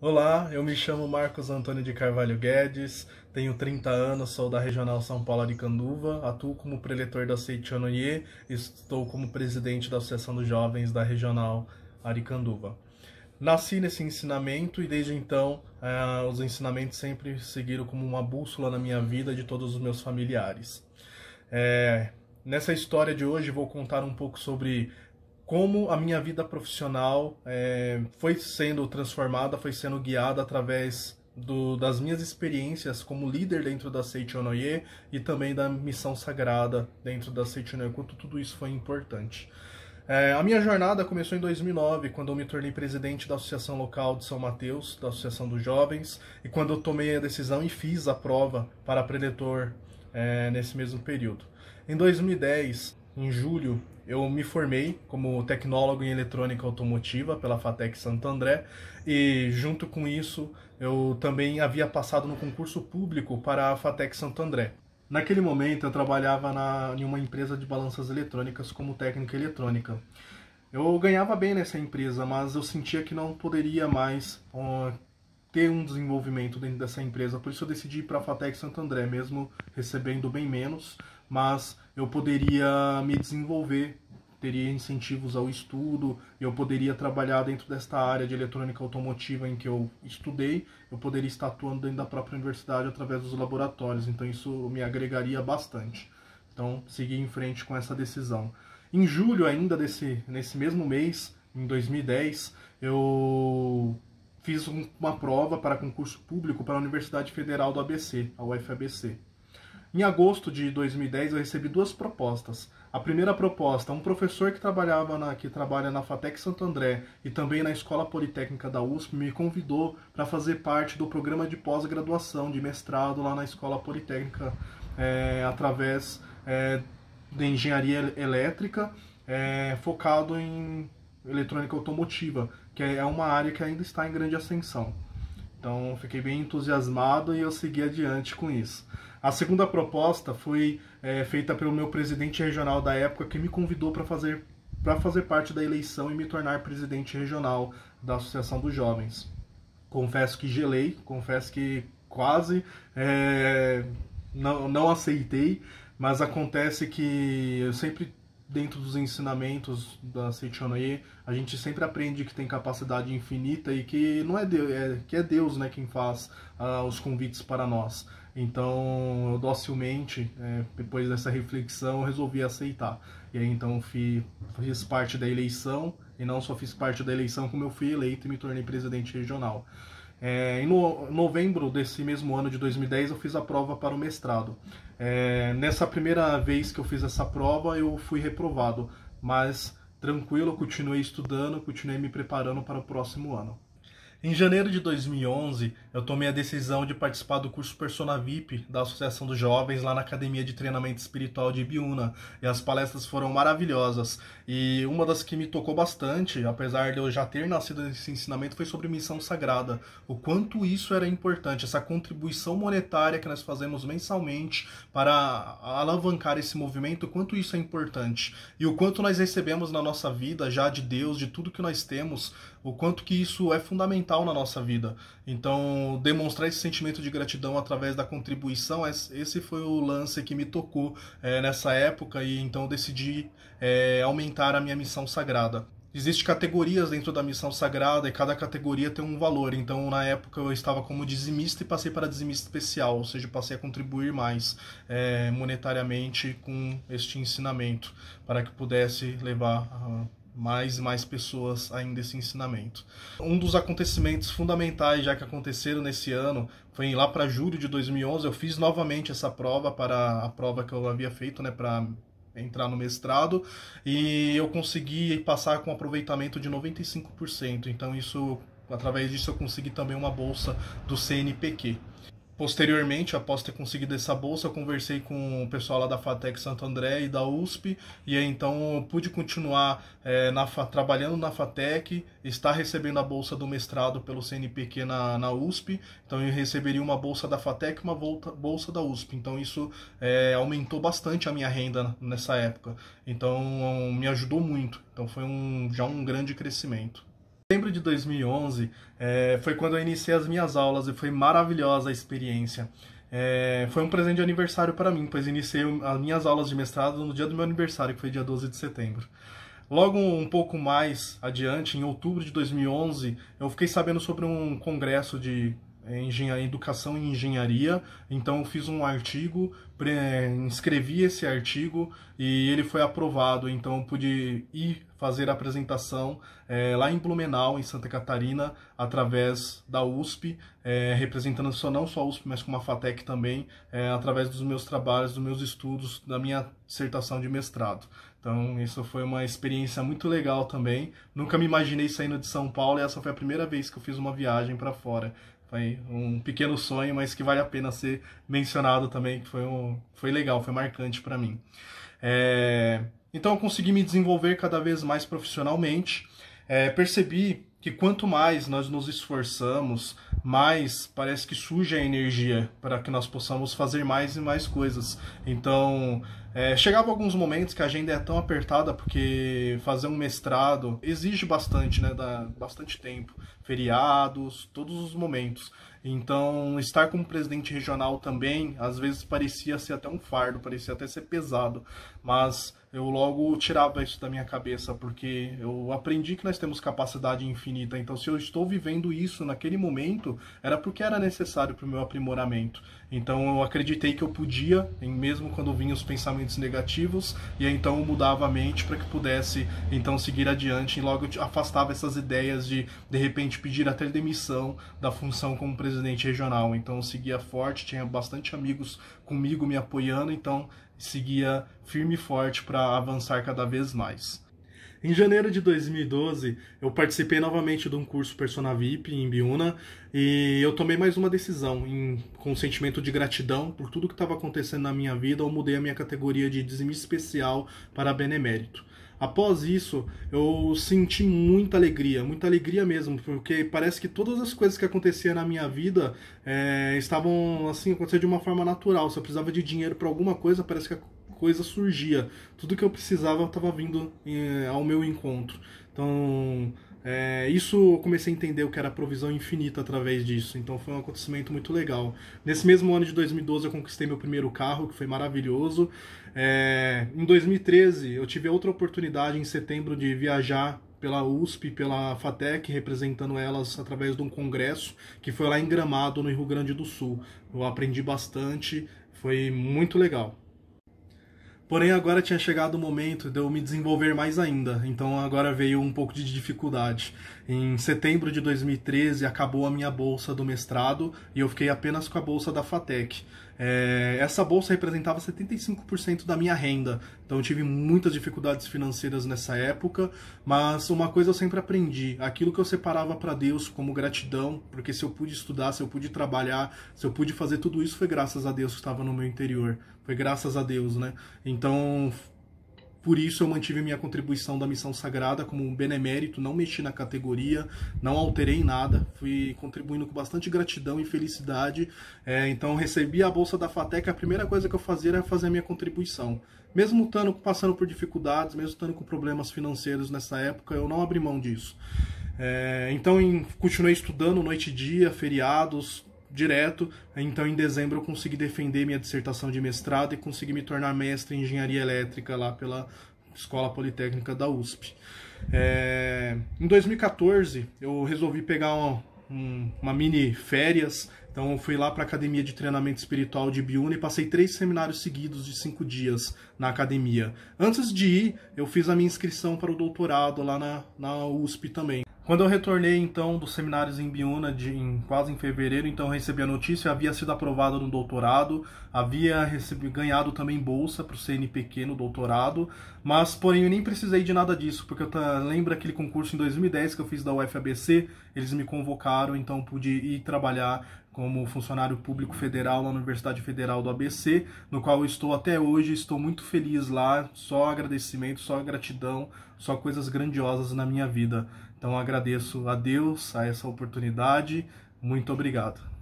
Olá, eu me chamo Marcos Antônio de Carvalho Guedes, tenho 30 anos, sou da Regional São Paulo de Canduva, atuo como preletor da Seichonoye e estou como presidente da Associação dos Jovens da Regional Aricanduva. Nasci nesse ensinamento e desde então eh, os ensinamentos sempre seguiram como uma bússola na minha vida e de todos os meus familiares. É, nessa história de hoje vou contar um pouco sobre como a minha vida profissional é, foi sendo transformada, foi sendo guiada através do, das minhas experiências como líder dentro da Onoye e também da missão sagrada dentro da Onoye, quanto tudo isso foi importante. É, a minha jornada começou em 2009, quando eu me tornei presidente da Associação Local de São Mateus, da Associação dos Jovens, e quando eu tomei a decisão e fiz a prova para preletor é, nesse mesmo período. Em 2010, em julho, eu me formei como tecnólogo em eletrônica automotiva pela Fatec Santo André e junto com isso eu também havia passado no concurso público para a Fatec Santo André. Naquele momento eu trabalhava na, em uma empresa de balanças eletrônicas como técnica eletrônica. Eu ganhava bem nessa empresa, mas eu sentia que não poderia mais uh, ter um desenvolvimento dentro dessa empresa, por isso eu decidi ir para a Fatec Santo André, mesmo recebendo bem menos, mas eu poderia me desenvolver, teria incentivos ao estudo, eu poderia trabalhar dentro desta área de eletrônica automotiva em que eu estudei, eu poderia estar atuando dentro da própria universidade através dos laboratórios, então isso me agregaria bastante. Então, segui em frente com essa decisão. Em julho ainda desse nesse mesmo mês, em 2010, eu fiz uma prova para concurso público para a Universidade Federal do ABC, a UFABC. Em agosto de 2010 eu recebi duas propostas. A primeira proposta, um professor que trabalhava na, que trabalha na Fatec Santo André e também na Escola Politécnica da USP me convidou para fazer parte do programa de pós-graduação de mestrado lá na Escola Politécnica é, através é, de engenharia elétrica é, focado em eletrônica automotiva que é uma área que ainda está em grande ascensão. Então fiquei bem entusiasmado e eu segui adiante com isso. A segunda proposta foi é, feita pelo meu presidente regional da época, que me convidou para fazer para fazer parte da eleição e me tornar presidente regional da Associação dos Jovens. Confesso que gelei, confesso que quase é, não, não aceitei, mas acontece que eu sempre dentro dos ensinamentos da Seichonoye, a gente sempre aprende que tem capacidade infinita e que não é Deus, é, que é Deus né, quem faz ah, os convites para nós. Então, eu docilmente, é, depois dessa reflexão, resolvi aceitar. E aí, então, fui, fiz parte da eleição, e não só fiz parte da eleição, como eu fui eleito e me tornei presidente regional. É, em no, novembro desse mesmo ano de 2010 eu fiz a prova para o mestrado. É, nessa primeira vez que eu fiz essa prova eu fui reprovado, mas tranquilo, continuei estudando, continuei me preparando para o próximo ano. Em janeiro de 2011, eu tomei a decisão de participar do curso Persona VIP da Associação dos Jovens lá na Academia de Treinamento Espiritual de Ibiúna. E as palestras foram maravilhosas. E uma das que me tocou bastante, apesar de eu já ter nascido nesse ensinamento, foi sobre missão sagrada. O quanto isso era importante, essa contribuição monetária que nós fazemos mensalmente para alavancar esse movimento, o quanto isso é importante. E o quanto nós recebemos na nossa vida já de Deus, de tudo que nós temos, o quanto que isso é fundamental fundamental na nossa vida. Então, demonstrar esse sentimento de gratidão através da contribuição, esse foi o lance que me tocou é, nessa época e então decidi é, aumentar a minha missão sagrada. Existem categorias dentro da missão sagrada e cada categoria tem um valor. Então, na época, eu estava como dizimista e passei para dizimista especial, ou seja, passei a contribuir mais é, monetariamente com este ensinamento, para que pudesse levar mais e mais pessoas ainda esse ensinamento. Um dos acontecimentos fundamentais já que aconteceram nesse ano foi lá para julho de 2011, eu fiz novamente essa prova para a prova que eu havia feito, né, para entrar no mestrado e eu consegui passar com aproveitamento de 95%. Então isso através disso eu consegui também uma bolsa do CNPq. Posteriormente, após ter conseguido essa bolsa, eu conversei com o pessoal lá da FATEC Santo André e da USP, e aí, então pude continuar é, na, trabalhando na FATEC, estar recebendo a bolsa do mestrado pelo CNPq na, na USP, então eu receberia uma bolsa da FATEC e uma volta, bolsa da USP, então isso é, aumentou bastante a minha renda nessa época, então me ajudou muito, então foi um, já um grande crescimento setembro de 2011 é, foi quando eu iniciei as minhas aulas e foi maravilhosa a experiência. É, foi um presente de aniversário para mim, pois iniciei as minhas aulas de mestrado no dia do meu aniversário, que foi dia 12 de setembro. Logo um pouco mais adiante, em outubro de 2011, eu fiquei sabendo sobre um congresso de é engenharia, educação e engenharia, então fiz um artigo, escrevi esse artigo e ele foi aprovado, então pude ir fazer a apresentação é, lá em Blumenau, em Santa Catarina, através da USP, é, representando só não só a USP, mas como a FATEC também, é, através dos meus trabalhos, dos meus estudos, da minha dissertação de mestrado. Então, isso foi uma experiência muito legal também. Nunca me imaginei saindo de São Paulo e essa foi a primeira vez que eu fiz uma viagem para fora. Foi um pequeno sonho, mas que vale a pena ser mencionado também, que foi, um, foi legal, foi marcante para mim. É, então eu consegui me desenvolver cada vez mais profissionalmente. É, percebi que quanto mais nós nos esforçamos, mais parece que surge a energia para que nós possamos fazer mais e mais coisas. Então, é, chegava alguns momentos que a agenda é tão apertada porque fazer um mestrado exige bastante, né? Dá bastante tempo, feriados, todos os momentos. Então, estar como presidente regional também, às vezes parecia ser até um fardo, parecia até ser pesado, mas eu logo tirava isso da minha cabeça, porque eu aprendi que nós temos capacidade infinita. Então, se eu estou vivendo isso naquele momento, era porque era necessário para o meu aprimoramento. Então, eu acreditei que eu podia, mesmo quando vinham os pensamentos pensamentos negativos e aí, então mudava a mente para que pudesse então seguir adiante e logo afastava essas ideias de de repente pedir até demissão da função como presidente regional. Então eu seguia forte, tinha bastante amigos comigo me apoiando, então seguia firme e forte para avançar cada vez mais. Em janeiro de 2012, eu participei novamente de um curso Persona VIP em Biúna e eu tomei mais uma decisão em, com um sentimento de gratidão por tudo que estava acontecendo na minha vida. Eu mudei a minha categoria de desempenho especial para benemérito. Após isso, eu senti muita alegria, muita alegria mesmo, porque parece que todas as coisas que aconteciam na minha vida é, estavam assim acontecendo de uma forma natural. Se eu precisava de dinheiro para alguma coisa, parece que coisa surgia. Tudo que eu precisava estava vindo eh, ao meu encontro. Então, é, isso eu comecei a entender o que era provisão infinita através disso, então foi um acontecimento muito legal. Nesse mesmo ano de 2012 eu conquistei meu primeiro carro, que foi maravilhoso. É, em 2013 eu tive outra oportunidade em setembro de viajar pela USP, pela FATEC, representando elas através de um congresso que foi lá em Gramado, no Rio Grande do Sul. Eu aprendi bastante, foi muito legal. Porém, agora tinha chegado o momento de eu me desenvolver mais ainda, então agora veio um pouco de dificuldade. Em setembro de 2013 acabou a minha bolsa do mestrado e eu fiquei apenas com a bolsa da FATEC. É, essa bolsa representava 75% da minha renda, então eu tive muitas dificuldades financeiras nessa época, mas uma coisa eu sempre aprendi: aquilo que eu separava para Deus como gratidão, porque se eu pude estudar, se eu pude trabalhar, se eu pude fazer tudo isso, foi graças a Deus que estava no meu interior, foi graças a Deus, né? Então por isso eu mantive minha contribuição da missão sagrada como um benemérito, não mexi na categoria, não alterei nada, fui contribuindo com bastante gratidão e felicidade. É, então recebi a bolsa da FATEC, a primeira coisa que eu fazia era fazer a minha contribuição. Mesmo estando passando por dificuldades, mesmo estando com problemas financeiros nessa época, eu não abri mão disso. É, então em, continuei estudando noite e dia, feriados, direto. Então, em dezembro, eu consegui defender minha dissertação de mestrado e consegui me tornar mestre em engenharia elétrica lá pela Escola Politécnica da USP. É... Em 2014, eu resolvi pegar uma mini férias. Então, fui lá para a Academia de Treinamento Espiritual de Biúna e passei três seminários seguidos de cinco dias na academia. Antes de ir, eu fiz a minha inscrição para o doutorado lá na, na USP também. Quando eu retornei então dos seminários em Biúna, de, em, quase em fevereiro, então recebi a notícia, havia sido aprovado no doutorado, havia recebi, ganhado também bolsa para o CNPq no doutorado, mas porém eu nem precisei de nada disso, porque eu lembro aquele concurso em 2010 que eu fiz da UFABC, eles me convocaram, então pude ir trabalhar como funcionário público federal na Universidade Federal do ABC, no qual estou até hoje, estou muito feliz lá, só agradecimento, só gratidão, só coisas grandiosas na minha vida. Então agradeço a Deus a essa oportunidade. Muito obrigado.